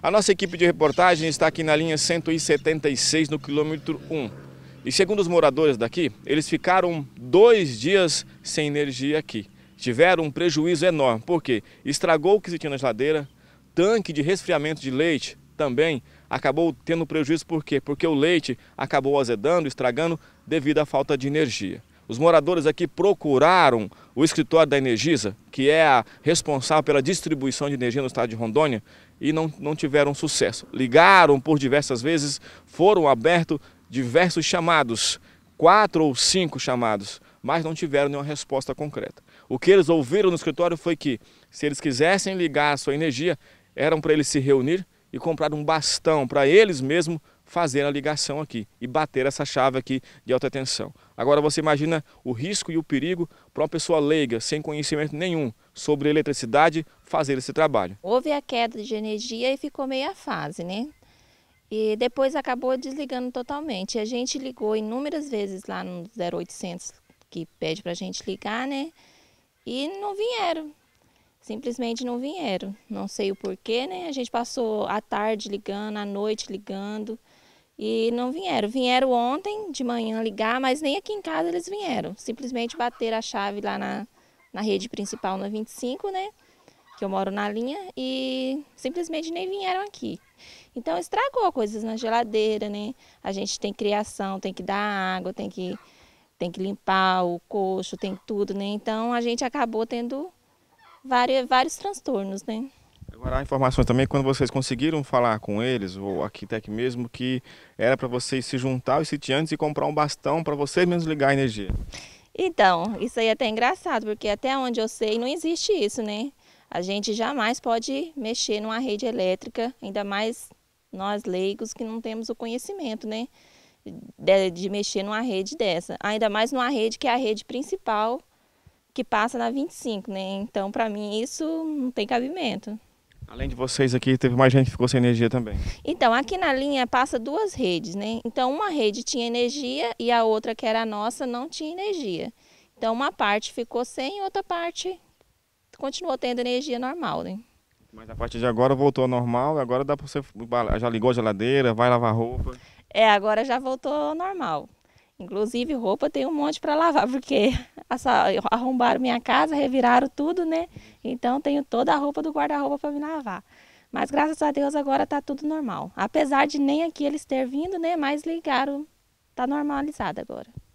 A nossa equipe de reportagem está aqui na linha 176, no quilômetro 1. E segundo os moradores daqui, eles ficaram dois dias sem energia aqui. Tiveram um prejuízo enorme, porque estragou o que se tinha na geladeira, tanque de resfriamento de leite também acabou tendo prejuízo, por quê? Porque o leite acabou azedando, estragando devido à falta de energia. Os moradores aqui procuraram o escritório da Energisa, que é a responsável pela distribuição de energia no estado de Rondônia, e não, não tiveram sucesso. Ligaram por diversas vezes, foram abertos diversos chamados, quatro ou cinco chamados, mas não tiveram nenhuma resposta concreta. O que eles ouviram no escritório foi que, se eles quisessem ligar a sua energia, eram para eles se reunir e comprar um bastão para eles mesmos fazer a ligação aqui e bater essa chave aqui de alta tensão. Agora você imagina o risco e o perigo para uma pessoa leiga, sem conhecimento nenhum sobre eletricidade, fazer esse trabalho. Houve a queda de energia e ficou meia fase, né? E depois acabou desligando totalmente. A gente ligou inúmeras vezes lá no 0800 que pede para a gente ligar, né? E não vieram simplesmente não vieram. Não sei o porquê, né? A gente passou a tarde ligando, a noite ligando e não vieram. Vieram ontem de manhã ligar, mas nem aqui em casa eles vieram. Simplesmente bateram a chave lá na, na rede principal na 25, né? Que eu moro na linha e simplesmente nem vieram aqui. Então estragou coisas na geladeira, né? A gente tem criação, tem que dar água, tem que tem que limpar o coxo, tem tudo, né? Então a gente acabou tendo vários, vários transtornos, né? Agora, há informações também, quando vocês conseguiram falar com eles, ou arquiteto mesmo, que era para vocês se juntar aos sitiantes e comprar um bastão para vocês mesmos ligar a energia. Então, isso aí é até engraçado, porque até onde eu sei não existe isso, né? A gente jamais pode mexer numa rede elétrica, ainda mais nós leigos que não temos o conhecimento, né? De, de mexer numa rede dessa. Ainda mais numa rede que é a rede principal que passa na 25, né? Então, para mim, isso não tem cabimento. Além de vocês aqui, teve mais gente que ficou sem energia também. Então, aqui na linha passa duas redes, né? Então, uma rede tinha energia e a outra, que era a nossa, não tinha energia. Então, uma parte ficou sem, outra parte continuou tendo energia normal, né? Mas a partir de agora voltou ao normal, agora dá para você já ligou a geladeira, vai lavar roupa. É, agora já voltou ao normal. Inclusive roupa tem um monte para lavar, porque arrombaram minha casa, reviraram tudo, né? Então tenho toda a roupa do guarda-roupa para me lavar. Mas graças a Deus agora está tudo normal. Apesar de nem aqui eles ter vindo, né? Mas ligaram, tá normalizado agora.